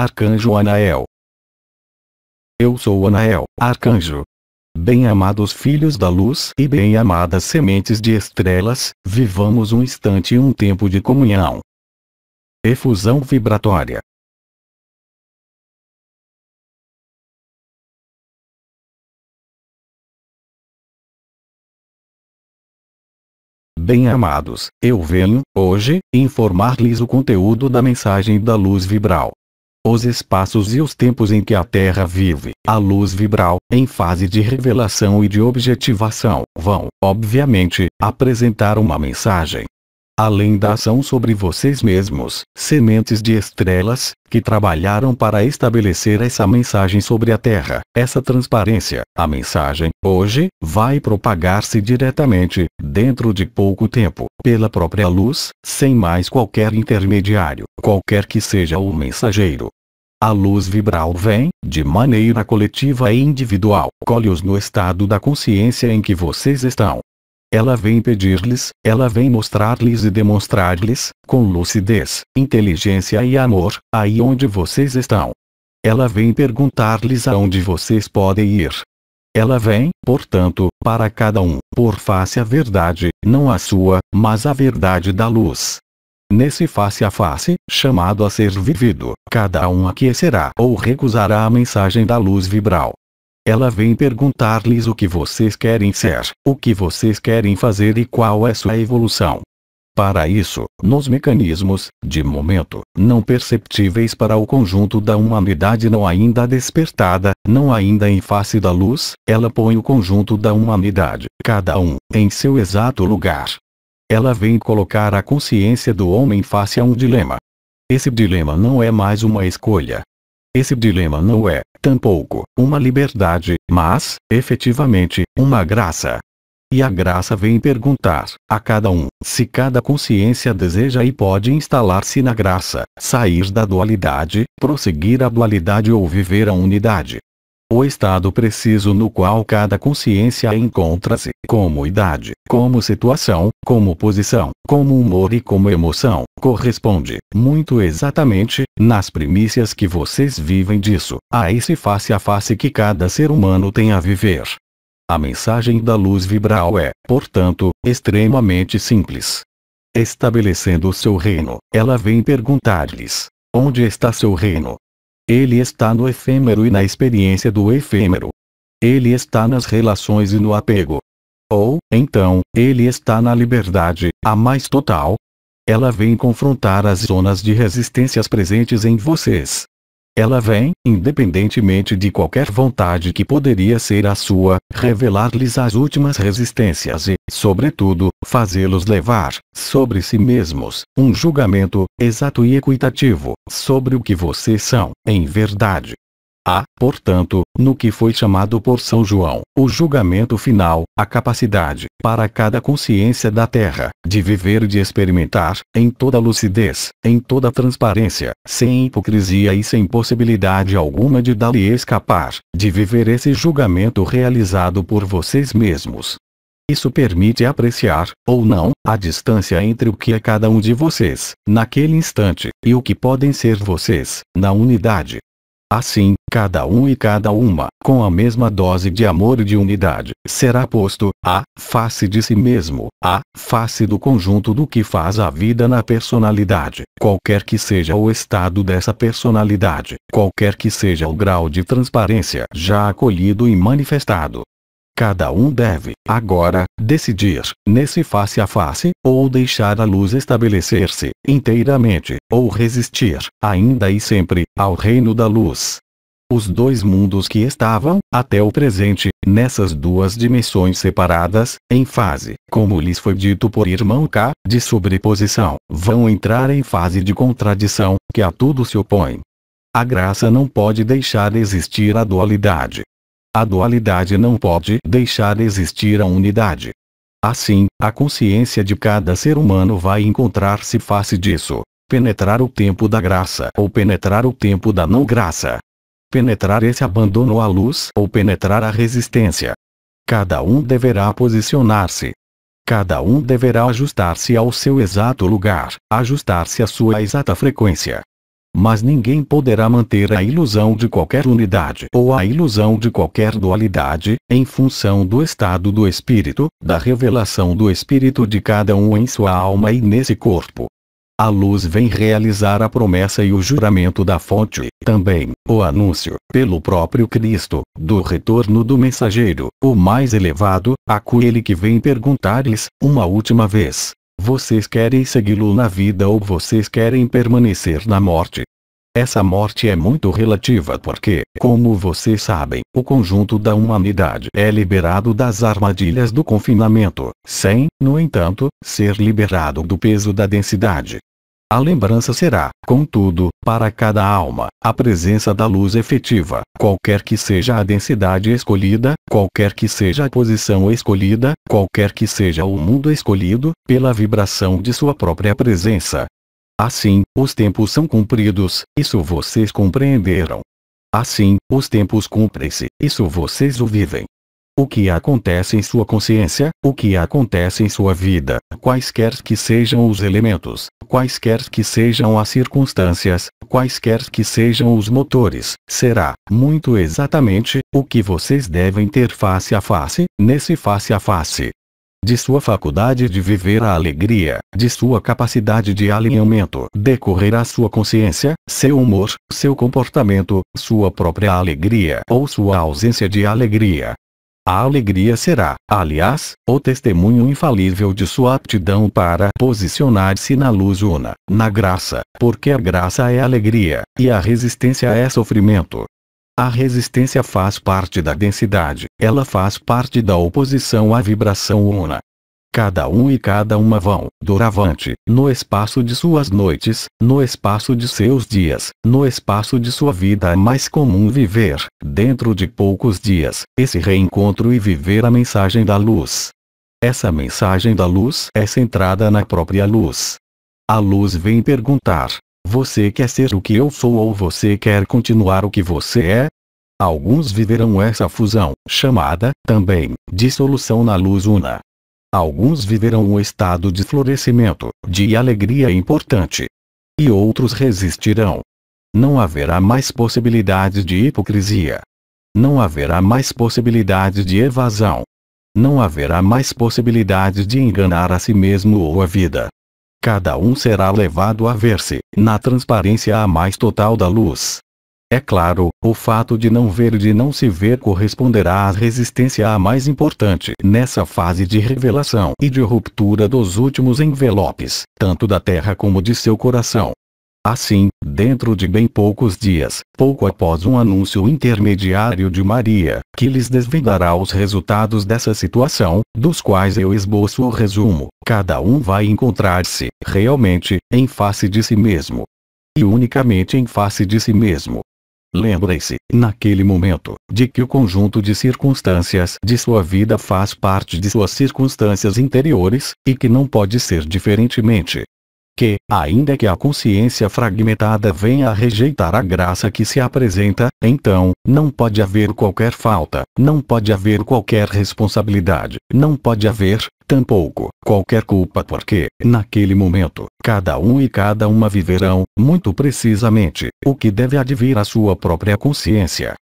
Arcanjo Anael. Eu sou Anael, Arcanjo. Bem-amados filhos da luz e bem-amadas sementes de estrelas, vivamos um instante e um tempo de comunhão. Efusão vibratória. Bem-amados, eu venho, hoje, informar-lhes o conteúdo da mensagem da luz vibral os espaços e os tempos em que a Terra vive. A luz vibral, em fase de revelação e de objetivação, vão, obviamente, apresentar uma mensagem. Além da ação sobre vocês mesmos, sementes de estrelas, que trabalharam para estabelecer essa mensagem sobre a Terra, essa transparência, a mensagem, hoje, vai propagar-se diretamente, dentro de pouco tempo, pela própria luz, sem mais qualquer intermediário, qualquer que seja o mensageiro. A luz vibral vem, de maneira coletiva e individual, colhe-os no estado da consciência em que vocês estão. Ela vem pedir-lhes, ela vem mostrar-lhes e demonstrar-lhes, com lucidez, inteligência e amor, aí onde vocês estão. Ela vem perguntar-lhes aonde vocês podem ir. Ela vem, portanto, para cada um, por face à verdade, não a sua, mas a verdade da luz. Nesse face a face, chamado a ser vivido, cada um aquecerá ou recusará a mensagem da luz vibral. Ela vem perguntar-lhes o que vocês querem ser, o que vocês querem fazer e qual é sua evolução. Para isso, nos mecanismos, de momento, não perceptíveis para o conjunto da humanidade não ainda despertada, não ainda em face da luz, ela põe o conjunto da humanidade, cada um, em seu exato lugar, ela vem colocar a consciência do homem face a um dilema. Esse dilema não é mais uma escolha. Esse dilema não é, tampouco, uma liberdade, mas, efetivamente, uma graça. E a graça vem perguntar a cada um se cada consciência deseja e pode instalar-se na graça, sair da dualidade, prosseguir a dualidade ou viver a unidade o estado preciso no qual cada consciência encontra-se, como idade, como situação, como posição, como humor e como emoção, corresponde, muito exatamente, nas primícias que vocês vivem disso, a esse face a face que cada ser humano tem a viver. A mensagem da luz vibral é, portanto, extremamente simples. Estabelecendo seu reino, ela vem perguntar-lhes: Onde está seu reino? Ele está no efêmero e na experiência do efêmero. Ele está nas relações e no apego. Ou, então, ele está na liberdade, a mais total. Ela vem confrontar as zonas de resistências presentes em vocês, ela vem, independentemente de qualquer vontade que poderia ser a sua, revelar-lhes as últimas resistências e, sobretudo, fazê-los levar, sobre si mesmos, um julgamento, exato e equitativo, sobre o que vocês são, em verdade, Há, ah, portanto, no que foi chamado por São João, o julgamento final, a capacidade, para cada consciência da Terra, de viver e de experimentar, em toda lucidez, em toda transparência, sem hipocrisia e sem possibilidade alguma de dali escapar, de viver esse julgamento realizado por vocês mesmos. Isso permite apreciar, ou não, a distância entre o que é cada um de vocês, naquele instante, e o que podem ser vocês, na unidade, Assim, cada um e cada uma, com a mesma dose de amor e de unidade, será posto, à face de si mesmo, à face do conjunto do que faz a vida na personalidade, qualquer que seja o estado dessa personalidade, qualquer que seja o grau de transparência já acolhido e manifestado, Cada um deve, agora, decidir, nesse face a face, ou deixar a luz estabelecer-se, inteiramente, ou resistir, ainda e sempre, ao reino da luz. Os dois mundos que estavam, até o presente, nessas duas dimensões separadas, em fase, como lhes foi dito por irmão K, de sobreposição, vão entrar em fase de contradição, que a tudo se opõe. A graça não pode deixar existir a dualidade, a dualidade não pode deixar existir a unidade. Assim, a consciência de cada ser humano vai encontrar-se face disso. Penetrar o tempo da graça ou penetrar o tempo da não graça. Penetrar esse abandono à luz ou penetrar a resistência. Cada um deverá posicionar-se. Cada um deverá ajustar-se ao seu exato lugar, ajustar-se à sua exata frequência mas ninguém poderá manter a ilusão de qualquer unidade ou a ilusão de qualquer dualidade, em função do estado do espírito, da revelação do espírito de cada um em sua alma e nesse corpo. A luz vem realizar a promessa e o juramento da fonte, também, o anúncio, pelo próprio Cristo, do retorno do mensageiro, o mais elevado, a aquele que vem perguntar-lhes, uma última vez, vocês querem segui-lo na vida ou vocês querem permanecer na morte? Essa morte é muito relativa porque, como vocês sabem, o conjunto da humanidade é liberado das armadilhas do confinamento, sem, no entanto, ser liberado do peso da densidade. A lembrança será, contudo, para cada alma, a presença da luz efetiva, qualquer que seja a densidade escolhida, qualquer que seja a posição escolhida, qualquer que seja o mundo escolhido, pela vibração de sua própria presença. Assim, os tempos são cumpridos, isso vocês compreenderam. Assim, os tempos cumprem-se, isso vocês o vivem o que acontece em sua consciência, o que acontece em sua vida, quaisquer que sejam os elementos, quaisquer que sejam as circunstâncias, quaisquer que sejam os motores, será, muito exatamente, o que vocês devem ter face a face, nesse face a face de sua faculdade de viver a alegria, de sua capacidade de alinhamento, decorrerá sua consciência, seu humor, seu comportamento, sua própria alegria ou sua ausência de alegria. A alegria será, aliás, o testemunho infalível de sua aptidão para posicionar-se na luz una, na graça, porque a graça é alegria, e a resistência é sofrimento. A resistência faz parte da densidade, ela faz parte da oposição à vibração una. Cada um e cada uma vão, doravante, no espaço de suas noites, no espaço de seus dias, no espaço de sua vida mais comum viver, dentro de poucos dias, esse reencontro e viver a mensagem da luz. Essa mensagem da luz é centrada na própria luz. A luz vem perguntar, você quer ser o que eu sou ou você quer continuar o que você é? Alguns viverão essa fusão, chamada, também, dissolução na luz una. Alguns viverão um estado de florescimento, de alegria importante. E outros resistirão. Não haverá mais possibilidade de hipocrisia. Não haverá mais possibilidade de evasão. Não haverá mais possibilidade de enganar a si mesmo ou a vida. Cada um será levado a ver-se, na transparência a mais total da luz. É claro, o fato de não ver e de não se ver corresponderá à resistência a mais importante nessa fase de revelação e de ruptura dos últimos envelopes, tanto da Terra como de seu coração. Assim, dentro de bem poucos dias, pouco após um anúncio intermediário de Maria, que lhes desvendará os resultados dessa situação, dos quais eu esboço o resumo, cada um vai encontrar-se, realmente, em face de si mesmo. E unicamente em face de si mesmo. Lembre-se, naquele momento, de que o conjunto de circunstâncias de sua vida faz parte de suas circunstâncias interiores, e que não pode ser diferentemente que, ainda que a consciência fragmentada venha a rejeitar a graça que se apresenta, então, não pode haver qualquer falta, não pode haver qualquer responsabilidade, não pode haver, tampouco, qualquer culpa porque, naquele momento, cada um e cada uma viverão, muito precisamente, o que deve advir à sua própria consciência,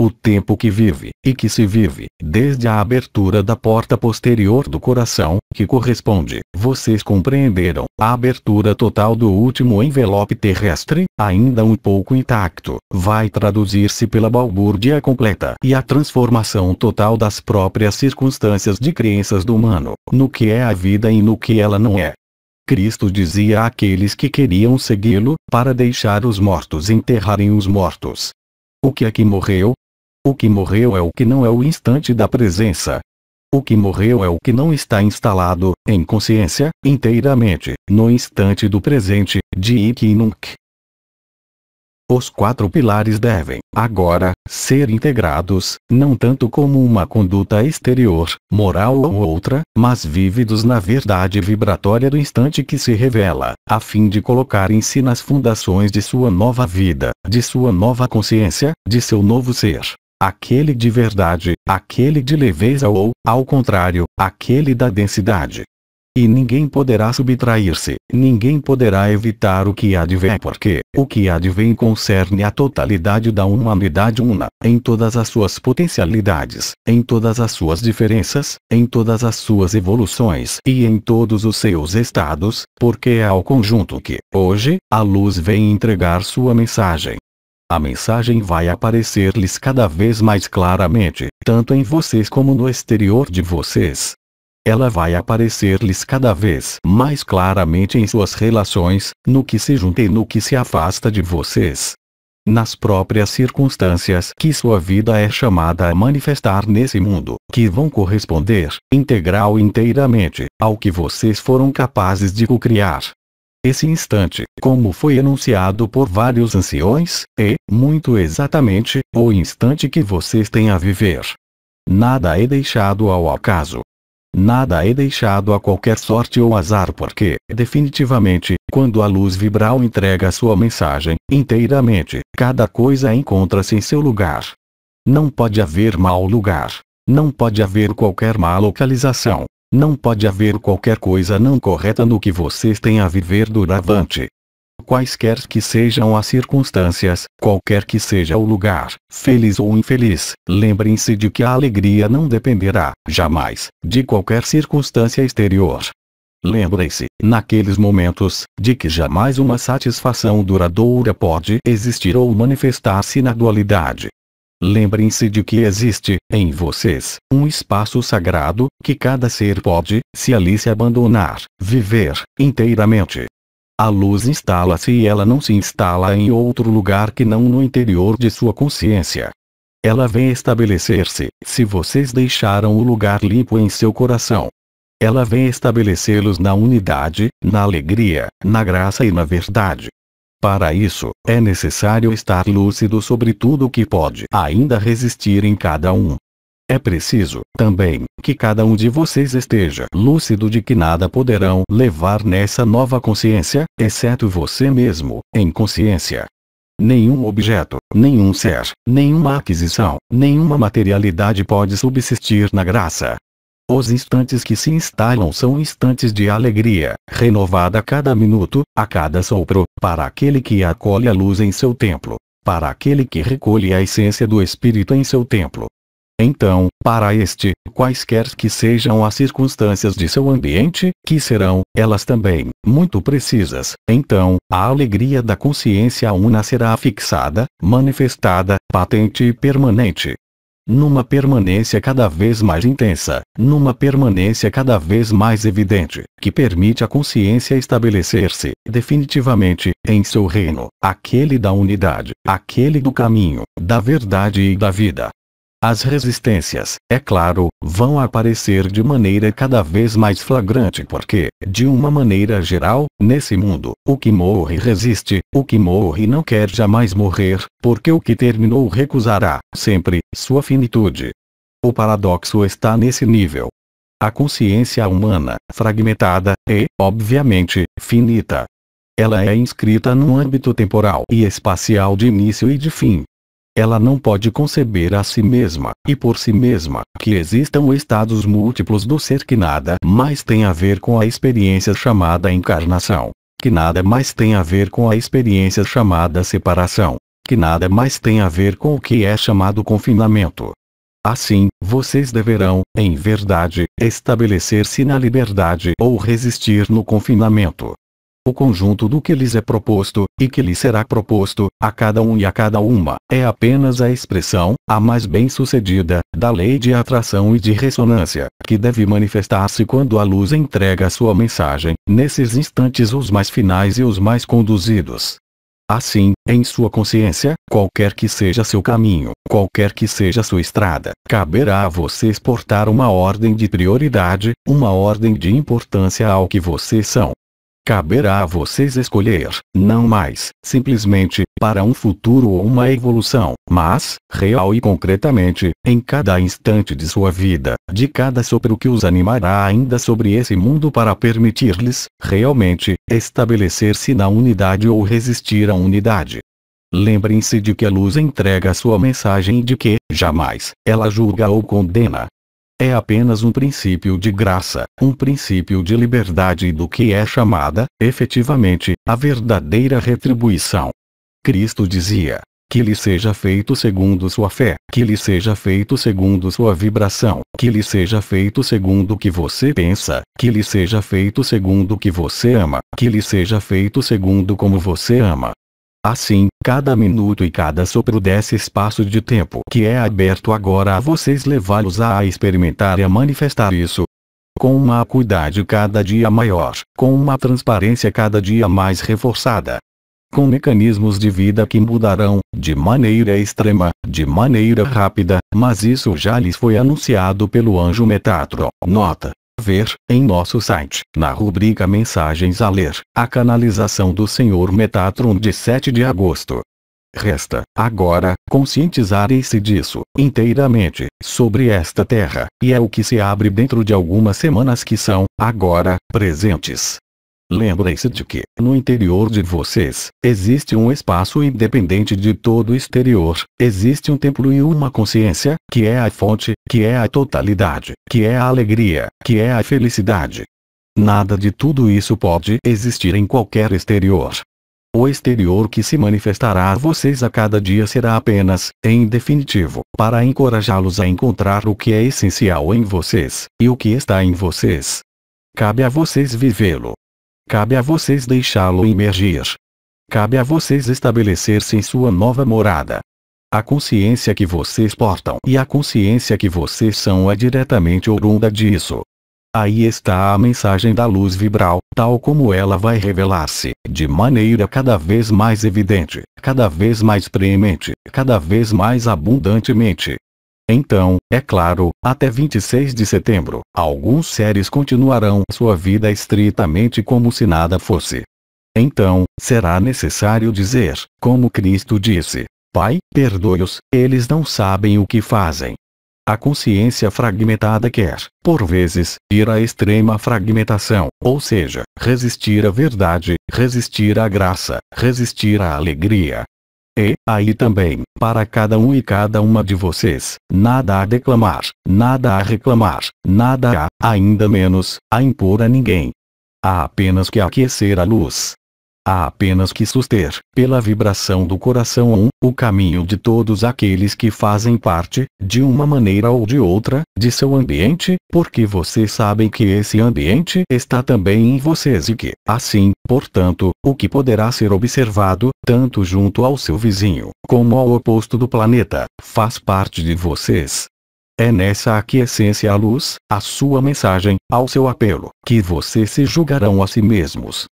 o tempo que vive, e que se vive, desde a abertura da porta posterior do coração, que corresponde, vocês compreenderam, à abertura total do último envelope terrestre, ainda um pouco intacto, vai traduzir-se pela balbúrdia completa e a transformação total das próprias circunstâncias de crenças do humano, no que é a vida e no que ela não é. Cristo dizia àqueles que queriam segui-lo, para deixar os mortos enterrarem os mortos. O que é que morreu, o que morreu é o que não é o instante da presença. O que morreu é o que não está instalado, em consciência, inteiramente, no instante do presente, de Ikinunk. Os quatro pilares devem, agora, ser integrados, não tanto como uma conduta exterior, moral ou outra, mas vívidos na verdade vibratória do instante que se revela, a fim de colocar em si nas fundações de sua nova vida, de sua nova consciência, de seu novo ser aquele de verdade, aquele de leveza ou, ao contrário, aquele da densidade. E ninguém poderá subtrair-se, ninguém poderá evitar o que há de porque, o que há de concerne a totalidade da humanidade una, em todas as suas potencialidades, em todas as suas diferenças, em todas as suas evoluções e em todos os seus estados, porque é ao conjunto que, hoje, a luz vem entregar sua mensagem a mensagem vai aparecer-lhes cada vez mais claramente, tanto em vocês como no exterior de vocês. Ela vai aparecer-lhes cada vez mais claramente em suas relações, no que se junta e no que se afasta de vocês. Nas próprias circunstâncias que sua vida é chamada a manifestar nesse mundo, que vão corresponder, integral e inteiramente, ao que vocês foram capazes de co-criar. Esse instante, como foi enunciado por vários anciões, é, muito exatamente, o instante que vocês têm a viver. Nada é deixado ao acaso. Nada é deixado a qualquer sorte ou azar porque, definitivamente, quando a luz vibral entrega sua mensagem, inteiramente, cada coisa encontra-se em seu lugar. Não pode haver mau lugar. Não pode haver qualquer má localização. Não pode haver qualquer coisa não correta no que vocês têm a viver duravante. Quaisquer que sejam as circunstâncias, qualquer que seja o lugar, feliz ou infeliz, lembrem-se de que a alegria não dependerá, jamais, de qualquer circunstância exterior. Lembrem-se, naqueles momentos, de que jamais uma satisfação duradoura pode existir ou manifestar-se na dualidade, Lembrem-se de que existe, em vocês, um espaço sagrado, que cada ser pode, se ali se abandonar, viver, inteiramente. A luz instala-se e ela não se instala em outro lugar que não no interior de sua consciência. Ela vem estabelecer-se, se vocês deixaram o lugar limpo em seu coração. Ela vem estabelecê-los na unidade, na alegria, na graça e na verdade. Para isso, é necessário estar lúcido sobre tudo o que pode ainda resistir em cada um. É preciso, também, que cada um de vocês esteja lúcido de que nada poderão levar nessa nova consciência, exceto você mesmo, em consciência. Nenhum objeto, nenhum ser, nenhuma aquisição, nenhuma materialidade pode subsistir na graça, os instantes que se instalam são instantes de alegria, renovada a cada minuto, a cada sopro, para aquele que acolhe a luz em seu templo, para aquele que recolhe a essência do Espírito em seu templo. Então, para este, quaisquer que sejam as circunstâncias de seu ambiente, que serão, elas também, muito precisas, então, a alegria da consciência una será fixada, manifestada, patente e permanente numa permanência cada vez mais intensa, numa permanência cada vez mais evidente, que permite a consciência estabelecer-se, definitivamente, em seu reino, aquele da unidade, aquele do caminho, da verdade e da vida, as resistências, é claro, vão aparecer de maneira cada vez mais flagrante porque, de uma maneira geral, nesse mundo, o que morre resiste, o que morre não quer jamais morrer, porque o que terminou recusará, sempre, sua finitude. O paradoxo está nesse nível. A consciência humana, fragmentada, é, obviamente, finita. Ela é inscrita num âmbito temporal e espacial de início e de fim, ela não pode conceber a si mesma, e por si mesma, que existam estados múltiplos do ser que nada mais tem a ver com a experiência chamada encarnação, que nada mais tem a ver com a experiência chamada separação, que nada mais tem a ver com o que é chamado confinamento. Assim, vocês deverão, em verdade, estabelecer-se na liberdade ou resistir no confinamento. O conjunto do que lhes é proposto, e que lhes será proposto, a cada um e a cada uma, é apenas a expressão, a mais bem-sucedida, da lei de atração e de ressonância, que deve manifestar-se quando a luz entrega sua mensagem, nesses instantes os mais finais e os mais conduzidos. Assim, em sua consciência, qualquer que seja seu caminho, qualquer que seja sua estrada, caberá a você exportar uma ordem de prioridade, uma ordem de importância ao que vocês são. Caberá a vocês escolher, não mais, simplesmente, para um futuro ou uma evolução, mas, real e concretamente, em cada instante de sua vida, de cada sopro que os animará ainda sobre esse mundo para permitir-lhes, realmente, estabelecer-se na unidade ou resistir à unidade. Lembrem-se de que a luz entrega sua mensagem e de que, jamais, ela julga ou condena, é apenas um princípio de graça, um princípio de liberdade do que é chamada, efetivamente, a verdadeira retribuição. Cristo dizia: que lhe seja feito segundo sua fé, que lhe seja feito segundo sua vibração, que lhe seja feito segundo o que você pensa, que lhe seja feito segundo o que você ama, que lhe seja feito segundo como você ama, Assim, cada minuto e cada sopro desse espaço de tempo que é aberto agora a vocês levá-los a experimentar e a manifestar isso. Com uma acuidade cada dia maior, com uma transparência cada dia mais reforçada. Com mecanismos de vida que mudarão, de maneira extrema, de maneira rápida, mas isso já lhes foi anunciado pelo anjo Metatron. Nota ver, em nosso site, na rubrica Mensagens a ler, a canalização do Senhor Metatron de 7 de agosto. Resta, agora, conscientizarem-se disso, inteiramente, sobre esta terra, e é o que se abre dentro de algumas semanas que são, agora, presentes, Lembrem-se de que, no interior de vocês, existe um espaço independente de todo o exterior, existe um templo e uma consciência, que é a fonte, que é a totalidade, que é a alegria, que é a felicidade. Nada de tudo isso pode existir em qualquer exterior. O exterior que se manifestará a vocês a cada dia será apenas, em definitivo, para encorajá-los a encontrar o que é essencial em vocês, e o que está em vocês. Cabe a vocês vivê-lo, Cabe a vocês deixá-lo emergir. Cabe a vocês estabelecer-se em sua nova morada. A consciência que vocês portam e a consciência que vocês são é diretamente oriunda disso. Aí está a mensagem da luz vibral, tal como ela vai revelar-se, de maneira cada vez mais evidente, cada vez mais preemente, cada vez mais abundantemente, então, é claro, até 26 de setembro, alguns seres continuarão sua vida estritamente como se nada fosse. Então, será necessário dizer, como Cristo disse: Pai, perdoe-os, eles não sabem o que fazem. A consciência fragmentada quer, por vezes, ir à extrema fragmentação, ou seja, resistir à verdade, resistir à graça, resistir à alegria, e, aí também, para cada um e cada uma de vocês, nada a declamar, nada a reclamar, nada a, ainda menos, a impor a ninguém. Há apenas que aquecer a luz, há apenas que suster, pela vibração do coração um, o caminho de todos aqueles que fazem parte, de uma maneira ou de outra, de seu ambiente, porque vocês sabem que esse ambiente está também em vocês e que, assim, portanto, o que poderá ser observado, tanto junto ao seu vizinho, como ao oposto do planeta, faz parte de vocês. É nessa aquiescência à luz, à sua mensagem, ao seu apelo, que vocês se julgarão a si mesmos,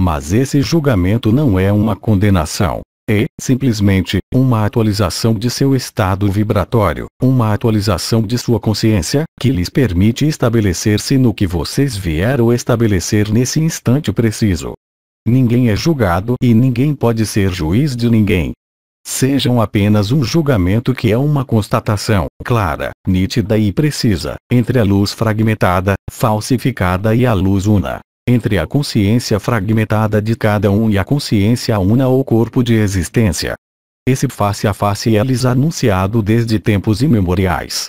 mas esse julgamento não é uma condenação. É, simplesmente, uma atualização de seu estado vibratório, uma atualização de sua consciência, que lhes permite estabelecer-se no que vocês vieram estabelecer nesse instante preciso. Ninguém é julgado e ninguém pode ser juiz de ninguém. Sejam apenas um julgamento que é uma constatação, clara, nítida e precisa, entre a luz fragmentada, falsificada e a luz una entre a consciência fragmentada de cada um e a consciência una ou corpo de existência. Esse face a face é lhes anunciado desde tempos imemoriais.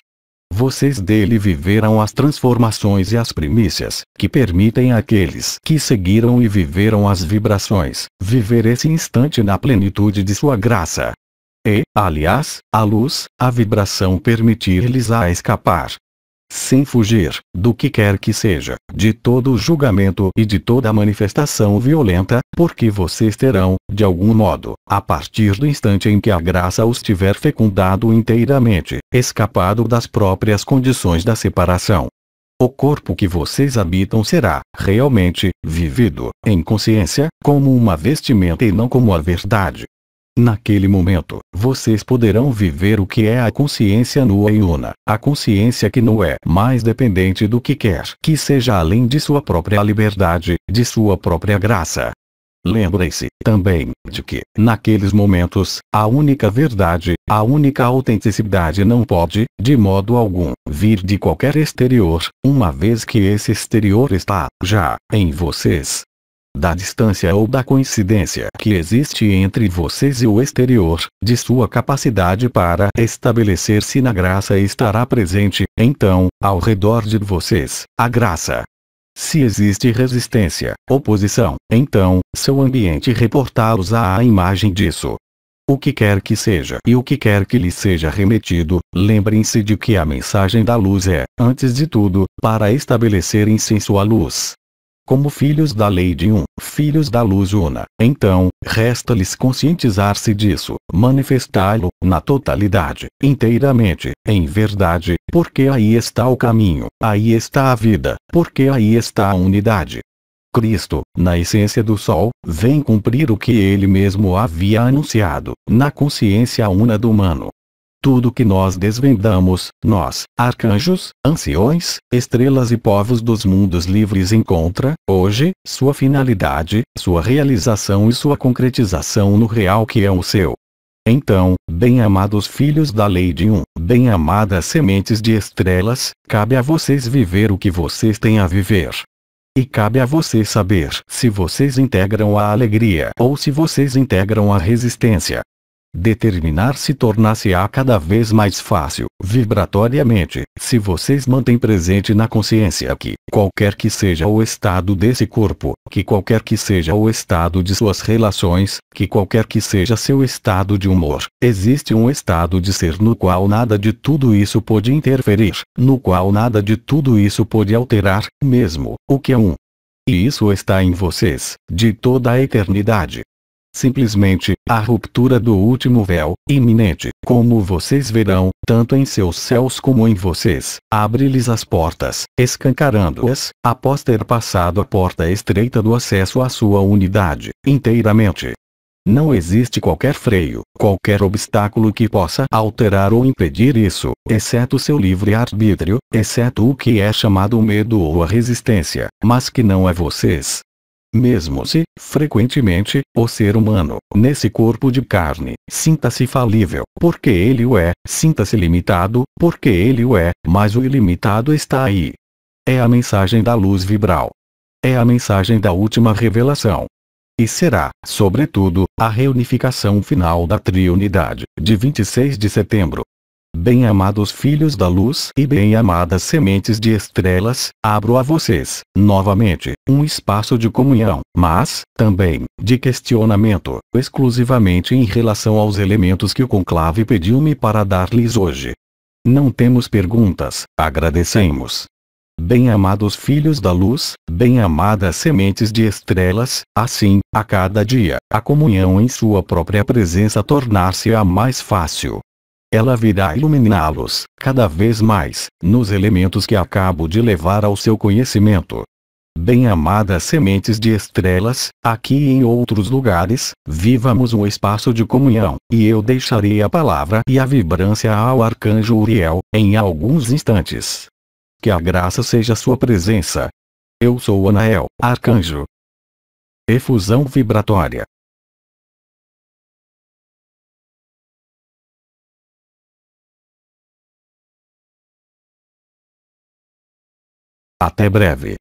Vocês dele viveram as transformações e as primícias, que permitem àqueles que seguiram e viveram as vibrações, viver esse instante na plenitude de sua graça. E, aliás, a luz, a vibração permitir-lhes a escapar, sem fugir, do que quer que seja, de todo julgamento e de toda manifestação violenta, porque vocês terão, de algum modo, a partir do instante em que a graça os tiver fecundado inteiramente, escapado das próprias condições da separação. O corpo que vocês habitam será, realmente, vivido, em consciência, como uma vestimenta e não como a verdade, Naquele momento, vocês poderão viver o que é a consciência nua e una, a consciência que não é mais dependente do que quer que seja além de sua própria liberdade, de sua própria graça. Lembrem-se, também, de que, naqueles momentos, a única verdade, a única autenticidade não pode, de modo algum, vir de qualquer exterior, uma vez que esse exterior está, já, em vocês da distância ou da coincidência que existe entre vocês e o exterior, de sua capacidade para estabelecer-se na graça estará presente, então, ao redor de vocês, a graça. Se existe resistência, oposição, então, seu ambiente reportá-los à imagem disso. O que quer que seja e o que quer que lhe seja remetido, lembrem-se de que a mensagem da luz é, antes de tudo, para estabelecerem-se em sua luz como filhos da lei de um, filhos da luz una. Então, resta-lhes conscientizar-se disso, manifestá-lo, na totalidade, inteiramente, em verdade, porque aí está o caminho, aí está a vida, porque aí está a unidade. Cristo, na essência do Sol, vem cumprir o que ele mesmo havia anunciado, na consciência una do humano, tudo que nós desvendamos, nós, arcanjos, anciões, estrelas e povos dos mundos livres encontra, hoje, sua finalidade, sua realização e sua concretização no real que é o seu. Então, bem-amados filhos da lei de um, bem-amadas sementes de estrelas, cabe a vocês viver o que vocês têm a viver. E cabe a vocês saber se vocês integram a alegria ou se vocês integram a resistência. Determinar se tornar-se-á cada vez mais fácil, vibratoriamente, se vocês mantêm presente na consciência que, qualquer que seja o estado desse corpo, que qualquer que seja o estado de suas relações, que qualquer que seja seu estado de humor, existe um estado de ser no qual nada de tudo isso pode interferir, no qual nada de tudo isso pode alterar, mesmo, o que é um. E isso está em vocês, de toda a eternidade. Simplesmente, a ruptura do último véu, iminente, como vocês verão, tanto em seus céus como em vocês, abre-lhes as portas, escancarando-as, após ter passado a porta estreita do acesso à sua unidade, inteiramente. Não existe qualquer freio, qualquer obstáculo que possa alterar ou impedir isso, exceto seu livre-arbítrio, exceto o que é chamado o medo ou a resistência, mas que não é vocês, mesmo se, frequentemente, o ser humano, nesse corpo de carne, sinta-se falível, porque ele o é, sinta-se limitado, porque ele o é, mas o ilimitado está aí. É a mensagem da luz vibral. É a mensagem da última revelação. E será, sobretudo, a reunificação final da Triunidade, de 26 de setembro, Bem-amados filhos da luz e bem-amadas sementes de estrelas, abro a vocês, novamente, um espaço de comunhão, mas, também, de questionamento, exclusivamente em relação aos elementos que o conclave pediu-me para dar-lhes hoje. Não temos perguntas, agradecemos. Bem-amados filhos da luz, bem-amadas sementes de estrelas, assim, a cada dia, a comunhão em sua própria presença tornar-se-á mais fácil, ela virá iluminá-los, cada vez mais, nos elementos que acabo de levar ao seu conhecimento. Bem-amadas sementes de estrelas, aqui e em outros lugares, vivamos um espaço de comunhão, e eu deixarei a palavra e a vibrância ao arcanjo Uriel, em alguns instantes. Que a graça seja sua presença. Eu sou Anael, arcanjo. Efusão vibratória. Até breve.